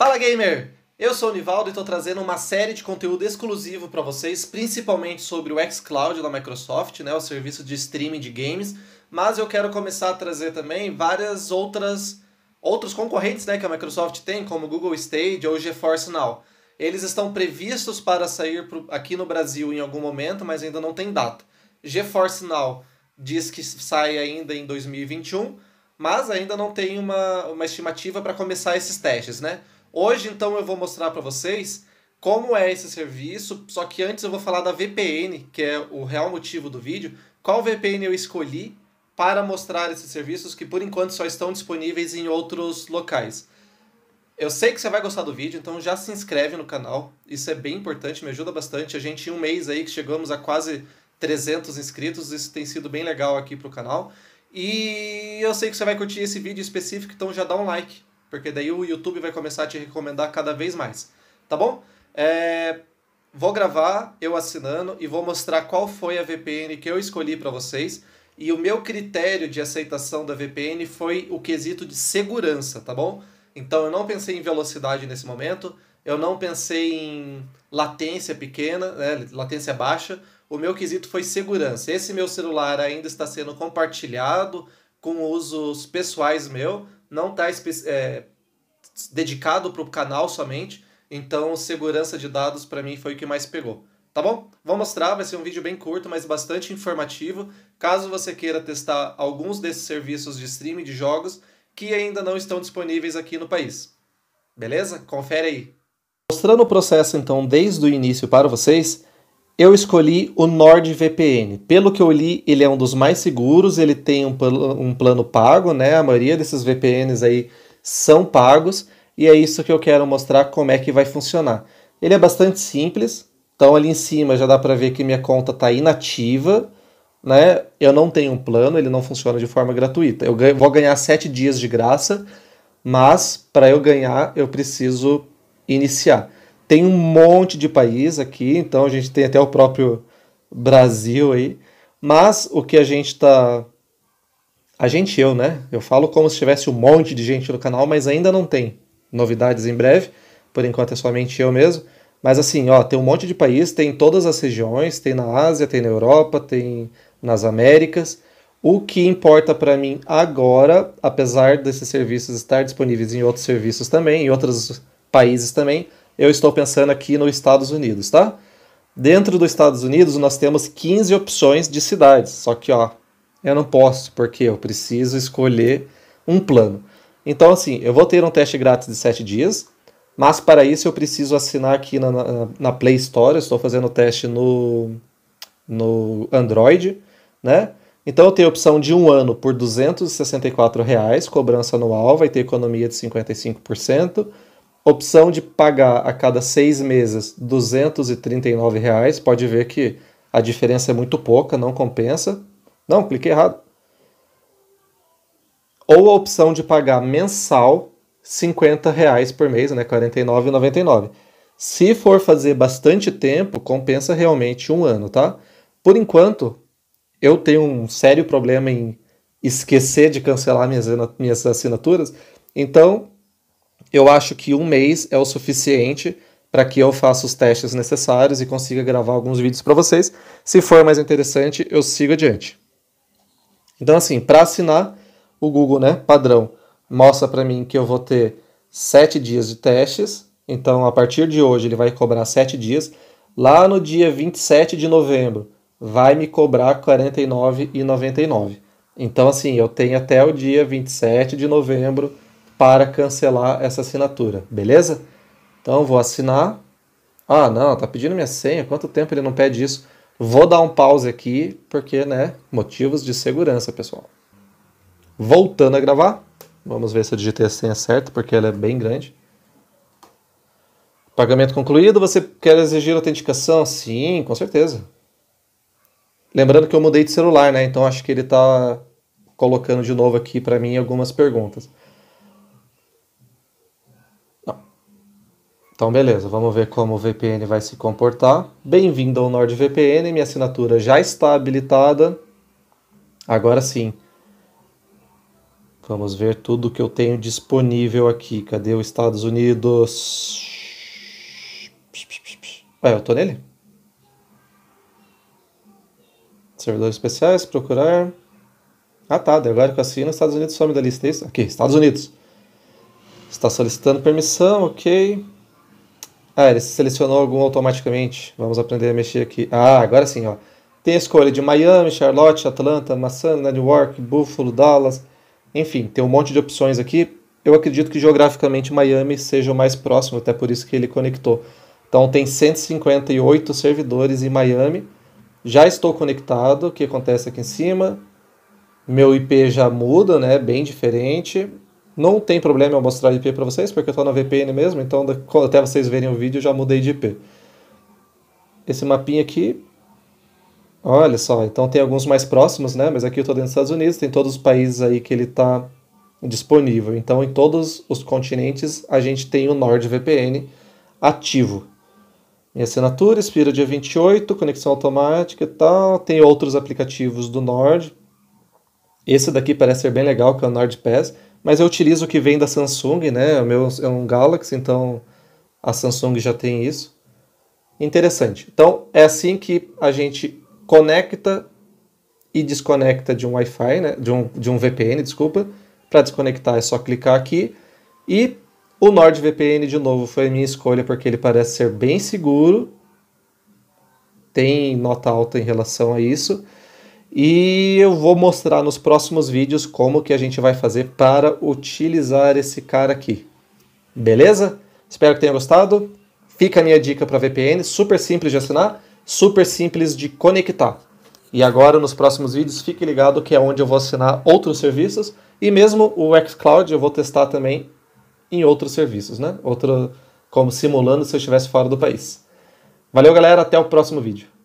Fala gamer! Eu sou o Nivaldo e estou trazendo uma série de conteúdo exclusivo para vocês, principalmente sobre o xCloud da Microsoft, né, o serviço de streaming de games, mas eu quero começar a trazer também várias outras outros concorrentes né, que a Microsoft tem, como Google Stage ou GeForce Now. Eles estão previstos para sair pro, aqui no Brasil em algum momento, mas ainda não tem data. GeForce Now diz que sai ainda em 2021, mas ainda não tem uma, uma estimativa para começar esses testes, né? Hoje, então, eu vou mostrar para vocês como é esse serviço, só que antes eu vou falar da VPN, que é o real motivo do vídeo, qual VPN eu escolhi para mostrar esses serviços que por enquanto só estão disponíveis em outros locais. Eu sei que você vai gostar do vídeo, então já se inscreve no canal. Isso é bem importante, me ajuda bastante. A gente em um mês aí que chegamos a quase 300 inscritos, isso tem sido bem legal aqui pro canal. E eu sei que você vai curtir esse vídeo específico, então já dá um like porque daí o YouTube vai começar a te recomendar cada vez mais. Tá bom? É... Vou gravar eu assinando e vou mostrar qual foi a VPN que eu escolhi para vocês. E o meu critério de aceitação da VPN foi o quesito de segurança, tá bom? Então eu não pensei em velocidade nesse momento, eu não pensei em latência pequena, né, latência baixa. O meu quesito foi segurança. Esse meu celular ainda está sendo compartilhado com usos pessoais meu, não está é, dedicado para o canal somente, então segurança de dados para mim foi o que mais pegou. Tá bom? Vou mostrar, vai ser um vídeo bem curto, mas bastante informativo. Caso você queira testar alguns desses serviços de streaming de jogos que ainda não estão disponíveis aqui no país. Beleza? Confere aí. Mostrando o processo então desde o início para vocês, eu escolhi o NordVPN. Pelo que eu li, ele é um dos mais seguros, ele tem um, um plano pago, né? A maioria desses VPNs aí são pagos, e é isso que eu quero mostrar como é que vai funcionar. Ele é bastante simples, então ali em cima já dá para ver que minha conta está inativa, né? Eu não tenho um plano, ele não funciona de forma gratuita. Eu vou ganhar 7 dias de graça, mas para eu ganhar eu preciso iniciar. Tem um monte de país aqui, então a gente tem até o próprio Brasil aí. Mas o que a gente está. A gente, eu, né? Eu falo como se tivesse um monte de gente no canal, mas ainda não tem novidades em breve. Por enquanto é somente eu mesmo. Mas assim, ó, tem um monte de país, tem em todas as regiões, tem na Ásia, tem na Europa, tem nas Américas. O que importa para mim agora, apesar desses serviços estar disponíveis em outros serviços também, em outros países também, eu estou pensando aqui nos Estados Unidos, tá? Dentro dos Estados Unidos, nós temos 15 opções de cidades. Só que, ó, eu não posso, porque eu preciso escolher um plano. Então, assim, eu vou ter um teste grátis de 7 dias, mas para isso eu preciso assinar aqui na, na, na Play Store. Eu estou fazendo o teste no, no Android, né? Então eu tenho a opção de um ano por R$ 264, reais, cobrança anual, vai ter economia de 55% opção de pagar a cada seis meses R$ 239, reais, pode ver que a diferença é muito pouca, não compensa. Não, cliquei errado. Ou a opção de pagar mensal R$ reais por mês, né, R$ 49,99. Se for fazer bastante tempo, compensa realmente um ano, tá? Por enquanto, eu tenho um sério problema em esquecer de cancelar minhas, minhas assinaturas, então eu acho que um mês é o suficiente para que eu faça os testes necessários e consiga gravar alguns vídeos para vocês. Se for mais interessante, eu sigo adiante. Então, assim, para assinar, o Google, né, padrão, mostra para mim que eu vou ter sete dias de testes. Então, a partir de hoje, ele vai cobrar sete dias. Lá no dia 27 de novembro, vai me cobrar R$ 49,99. Então, assim, eu tenho até o dia 27 de novembro para cancelar essa assinatura, beleza? Então vou assinar. Ah, não, tá pedindo minha senha. Quanto tempo ele não pede isso? Vou dar um pause aqui, porque, né, motivos de segurança, pessoal. Voltando a gravar, vamos ver se eu digitei a senha certa, porque ela é bem grande. Pagamento concluído, você quer exigir autenticação? Sim, com certeza. Lembrando que eu mudei de celular, né? Então acho que ele tá colocando de novo aqui para mim algumas perguntas. Então, beleza, vamos ver como o VPN vai se comportar. Bem-vindo ao NordVPN, minha assinatura já está habilitada. Agora sim. Vamos ver tudo que eu tenho disponível aqui. Cadê os Estados Unidos? Ué, eu tô nele? Servidores especiais, procurar. Ah tá, agora que eu assino, Estados Unidos some da lista. É isso? Aqui, Estados Unidos. Está solicitando permissão, ok. Ah, ele selecionou algum automaticamente. Vamos aprender a mexer aqui. Ah, agora sim, ó. Tem a escolha de Miami, Charlotte, Atlanta, Maçã, Network, Buffalo, Dallas. Enfim, tem um monte de opções aqui. Eu acredito que geograficamente Miami seja o mais próximo, até por isso que ele conectou. Então tem 158 servidores em Miami. Já estou conectado, o que acontece aqui em cima? Meu IP já muda, né? Bem diferente. Não tem problema eu mostrar IP para vocês, porque eu estou na VPN mesmo, então até vocês verem o vídeo eu já mudei de IP. Esse mapinha aqui, olha só, então tem alguns mais próximos, né? Mas aqui eu estou dentro dos Estados Unidos, tem todos os países aí que ele está disponível. Então em todos os continentes a gente tem o NordVPN ativo. Minha assinatura expira dia 28, conexão automática e tal. Tem outros aplicativos do Nord. Esse daqui parece ser bem legal, que é o NordPass mas eu utilizo o que vem da Samsung, né? O meu é um Galaxy, então a Samsung já tem isso. Interessante. Então, é assim que a gente conecta e desconecta de um Wi-Fi, né? de, um, de um VPN, desculpa. Para desconectar é só clicar aqui. E o NordVPN, de novo, foi a minha escolha porque ele parece ser bem seguro. Tem nota alta em relação a isso. E eu vou mostrar nos próximos vídeos como que a gente vai fazer para utilizar esse cara aqui. Beleza? Espero que tenha gostado. Fica a minha dica para VPN, super simples de assinar, super simples de conectar. E agora, nos próximos vídeos, fique ligado que é onde eu vou assinar outros serviços e mesmo o xCloud eu vou testar também em outros serviços, né? Outro, como simulando se eu estivesse fora do país. Valeu, galera. Até o próximo vídeo.